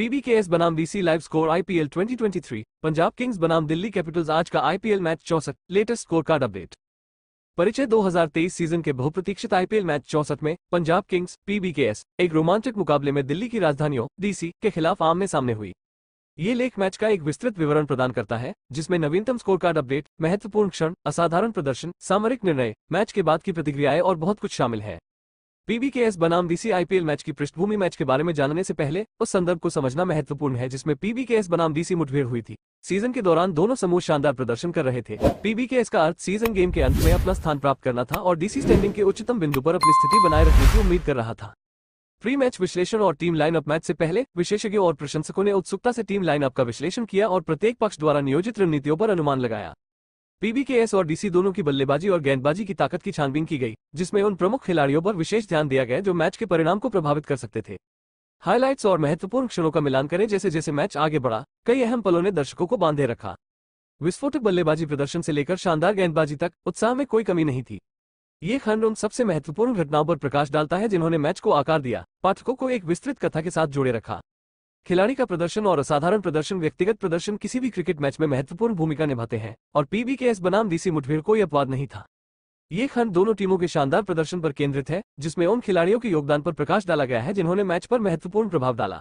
PBKS बनाम DC live score IPL 2023 Punjab Kings बनाम Delhi Capitals आज का आईपीएल मैच चौसठ लेटेस्ट स्कोर कार्ड अपडेट परिचय 2023 सीजन के बहुप्रतीक्षित आईपीएल मैच चौसठ में पंजाब किंग्स पीबीकेएस एक रोमांचक मुकाबले में दिल्ली की राजधानियों डीसी के खिलाफ आमने सामने हुई ये लेख मैच का एक विस्तृत विवरण प्रदान करता है जिसमें नवीनतम स्कोर कार्ड अपडेट महत्वपूर्ण क्षण असाधारण प्रदर्शन सामरिक निर्णय मैच के बाद की प्रतिक्रियाएं और बहुत कुछ शामिल है पीबीकेएस बनाम डीसी आईपीएल मैच की पृष्ठभूमि मैच के बारे में जानने से पहले उस संदर्भ को समझना महत्वपूर्ण है जिसमें पीबीकेएस बनाम डीसी मुठभेड़ हुई थी सीजन के दौरान दोनों समूह शानदार प्रदर्शन कर रहे थे पीबीकेएस का अर्थ सीजन गेम के अंत में अपना स्थान प्राप्त करना था और डीसी स्टैंडिंग के उच्चतम बिंदु पर अपनी स्थिति बनाए रखने की उम्मीद कर रहा था प्री मैच विश्लेषण और टीम लाइनअप मैच से पहले विशेषज्ञों और प्रशंसकों ने उत्सुकता से टीम लाइनअप का विश्लेषण किया और प्रत्येक पक्ष द्वारा नियोजित रणनीतियों पर अनुमान लगाया पीबीकेएस और डीसी दोनों की बल्लेबाजी और गेंदबाजी की ताकत की छानबीन की गई जिसमें उन प्रमुख खिलाड़ियों पर विशेष ध्यान दिया गया जो मैच के परिणाम को प्रभावित कर सकते थे हाइलाइट्स और महत्वपूर्ण क्षणों का मिलान करें जैसे जैसे मैच आगे बढ़ा कई अहम पलों ने दर्शकों को बांधे रखा विस्फोटक बल्लेबाजी प्रदर्शन से लेकर शानदार गेंदबाजी तक उत्साह में कोई कमी नहीं थी ये खंड उन सबसे महत्वपूर्ण घटनाओं पर प्रकाश डालता है जिन्होंने मैच को आकार दिया पाठकों को एक विस्तृत कथा के साथ जोड़े रखा खिलाड़ी का प्रदर्शन और असाधारण प्रदर्शन व्यक्तिगत प्रदर्शन किसी भी क्रिकेट मैच में महत्वपूर्ण भूमिका निभाते हैं और पीबी के एस बनाम डीसी मुठभेड़ कोई अपवाद नहीं था ये खंड दोनों टीमों के शानदार प्रदर्शन पर केंद्रित है जिसमें उन खिलाड़ियों के योगदान पर प्रकाश डाला गया है जिन्होंने मैच पर महत्वपूर्ण प्रभाव डाला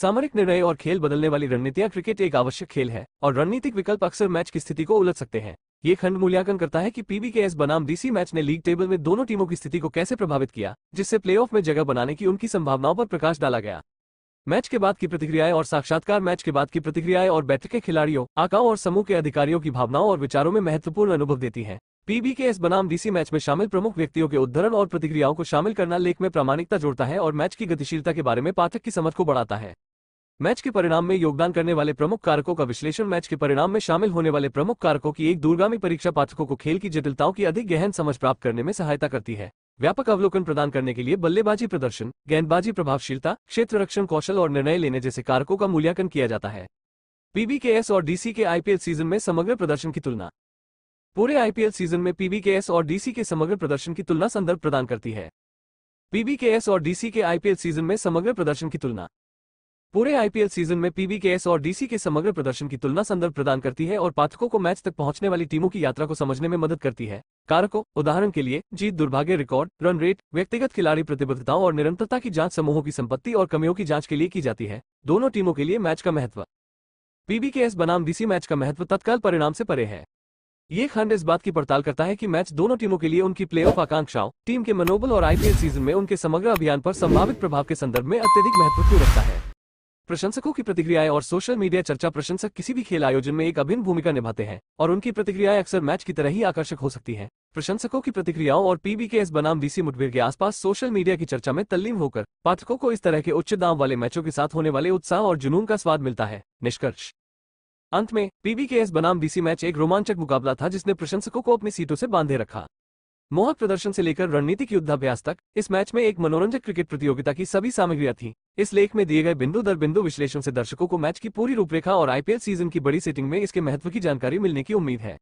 सामरिक निर्णय और खेल बदलने वाली रणनीतियां क्रिकेट एक आवश्यक खेल है और रणनीतिक विकल्प अक्सर मैच की स्थिति को उलझ सकते हैं ये खंड मूल्यांकन करता है कि एस बनाम डीसी मैच ने लीग टेबल में दोनों टीमों की स्थिति को कैसे प्रभावित किया जिससे प्लेऑफ में जगह बनाने की उनकी संभावनाओं पर प्रकाश डाला गया मैच के बाद की प्रतिक्रियाएं और साक्षात्कार मैच के बाद की प्रतिक्रियाएं और बैठक के खिलाड़ियों आकाओं और समूह के अधिकारियों की भावनाओं और विचारों में महत्वपूर्ण अनुभव देती है पीबी के एस बनाम डीसी मैच में शामिल प्रमुख व्यक्तियों के उद्धरण और प्रतिक्रियाओं को शामिल करना लेख में प्रामाणिकता जोड़ता है और मैच की गतिशीलता के बारे में पाठक की समझ को बढ़ाता है मैच के परिणाम में योगदान करने वाले प्रमुख कारकों का विश्लेषण मैच के परिणाम में शामिल होने वाले प्रमुख कारकों की एक दूरगामी परीक्षा पाठकों को खेल की जटिलताओं की अधिक गहन समझ प्राप्त करने में सहायता करती है व्यापक अवलोकन प्रदान करने के लिए बल्लेबाजी प्रदर्शन गेंदबाजी प्रभावशीलता क्षेत्र रक्षण कौशल और निर्णय लेने जैसे कारकों का मूल्यांकन किया जाता है पीबीकेएस और डीसी के आईपीएल सीजन में समग्र प्रदर्शन की तुलना पूरे आईपीएल सीजन में पीबीकेएस और डीसी के समग्र प्रदर्शन की तुलना संदर्भ प्रदान करती है पीबीकेएस और डीसी के आईपीएल सीजन में समग्र प्रदर्शन की तुलना पूरे आईपीएल सीजन में पीबीकेएस और डीसी के समग्र प्रदर्शन की तुलना संदर्भ प्रदान करती है और पाठकों को मैच तक पहुंचने वाली टीमों की यात्रा को समझने में मदद करती है कारकों उदाहरण के लिए जीत दुर्भाग्य रिकॉर्ड रन रेट व्यक्तिगत खिलाड़ी प्रतिबद्धताओं और निरंतरता की जांच समूहों की संपत्ति और कमियों की जांच के लिए की जाती है दोनों टीमों के लिए मैच का महत्व पीबीकेएस बनाम डीसी मैच का महत्व तत्काल परिणाम से परे है ये खंड इस बात की पड़ताल करता है कि मैच दोनों टीमों के लिए उनकी प्लेऑफ आकांक्षाओं टीम के मनोबल और आईपीएल सीजन में उनके समग्र अभियान पर संभावित प्रभाव के संदर्भ में अत्यधिक महत्व क्यों रखता है प्रशंसकों की प्रतिक्रियाएं और सोशल मीडिया चर्चा प्रशंसक किसी भी खेल आयोजन में एक अभिन्न भूमिका निभाते हैं और उनकी प्रतिक्रियाएं अक्सर मैच की तरह ही आकर्षक हो सकती हैं प्रशंसकों की प्रतिक्रियाओं और पीबी के एस बनाम डीसी मुठभेड़ के आसपास सोशल मीडिया की चर्चा में तल्लीन होकर पाठकों को इस तरह के उच्च दाम वाले मैचों के साथ होने वाले उत्साह और जुनून का स्वाद मिलता है निष्कर्ष अंत में एस बनाम डीसी मैच एक रोमांचक मुकाबला था जिसने प्रशंसकों को अपनी सीटों से बांधे रखा मोहक प्रदर्शन से लेकर रणनीतिक युद्धाभ्यास तक इस मैच में एक मनोरंजक क्रिकेट प्रतियोगिता की सभी सामग्रियां थी इस लेख में दिए गए बिंदु दर बिंदु विश्लेषण से दर्शकों को मैच की पूरी रूपरेखा और आईपीएल सीजन की बड़ी सेटिंग में इसके महत्व की जानकारी मिलने की उम्मीद है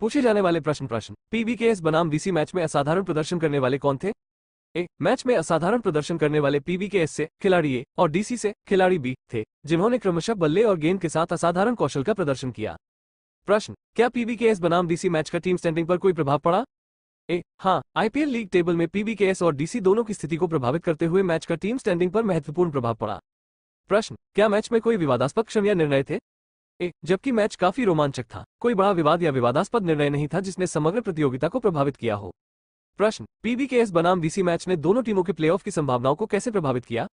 पूछे जाने वाले प्रश्न प्रश्न पीबीकेएस बनाम डीसी मैच में असाधारण प्रदर्शन करने वाले कौन थे ए मैच में असाधारण प्रदर्शन करने वाले पीबीकेएस से खिलाड़ी ए और डीसी से खिलाड़ी बी थे जिन्होंने क्रमशः बल्ले और गेंद के साथ असाधारण कौशल का प्रदर्शन किया प्रश्न क्या पीबीकेएस बनाम डीसी मैच का टीम स्टैंडिंग पर कोई प्रभाव पड़ा ए हाँ आईपीएल लीग टेबल में पीबीकेएस और डीसी दोनों की स्थिति को प्रभावित करते हुए मैच का टीम स्टैंडिंग पर महत्वपूर्ण प्रभाव पड़ा प्रश्न क्या मैच में कोई विवादास्पद क्षण या निर्णय थे ए जबकि मैच काफी रोमांचक था कोई बड़ा विवाद या विवादास्पद निर्णय नहीं था जिसने समग्र प्रतियोगिता को प्रभावित किया हो प्रश्न पीबीकेएस बनाम डीसी मैच ने दोनों टीमों के प्लेऑफ की संभावनाओं को कैसे प्रभावित किया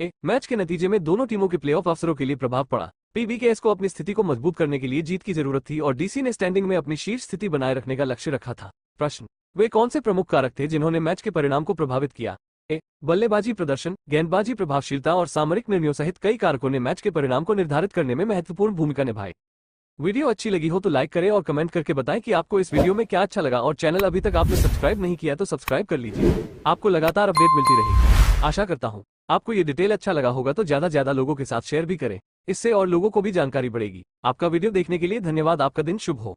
ए मैच के नतीजे में दोनों टीमों के प्लेऑफ अवसरों के लिए प्रभाव पड़ा पीबीकेएस को अपनी स्थिति को मजबूत करने के लिए जीत की जरूरत थी और डीसी ने स्टैंडिंग में अपनी शीर्ष स्थिति बनाए रखने का लक्ष्य रखा था प्रश्न वे कौन से प्रमुख कारक थे जिन्होंने मैच के परिणाम को प्रभावित किया ए बल्लेबाजी प्रदर्शन गेंदबाजी प्रभावशीलता और सामरिक निर्णयों सहित कई कारकों ने मैच के परिणाम को निर्धारित करने में महत्वपूर्ण भूमिका निभाई वीडियो अच्छी लगी हो तो लाइक करें और कमेंट करके बताएं कि आपको इस वीडियो में क्या अच्छा लगा और चैनल अभी तक आपने सब्सक्राइब नहीं किया तो सब्सक्राइब कर लीजिए आपको लगातार अपडेट मिलती रहेगी आशा करता हूँ आपको ये डिटेल अच्छा लगा होगा तो ज्यादा ज्यादा लोगों के साथ शेयर भी करें इससे और लोगों को भी जानकारी बढ़ेगी आपका वीडियो देखने के लिए धन्यवाद आपका दिन शुभ हो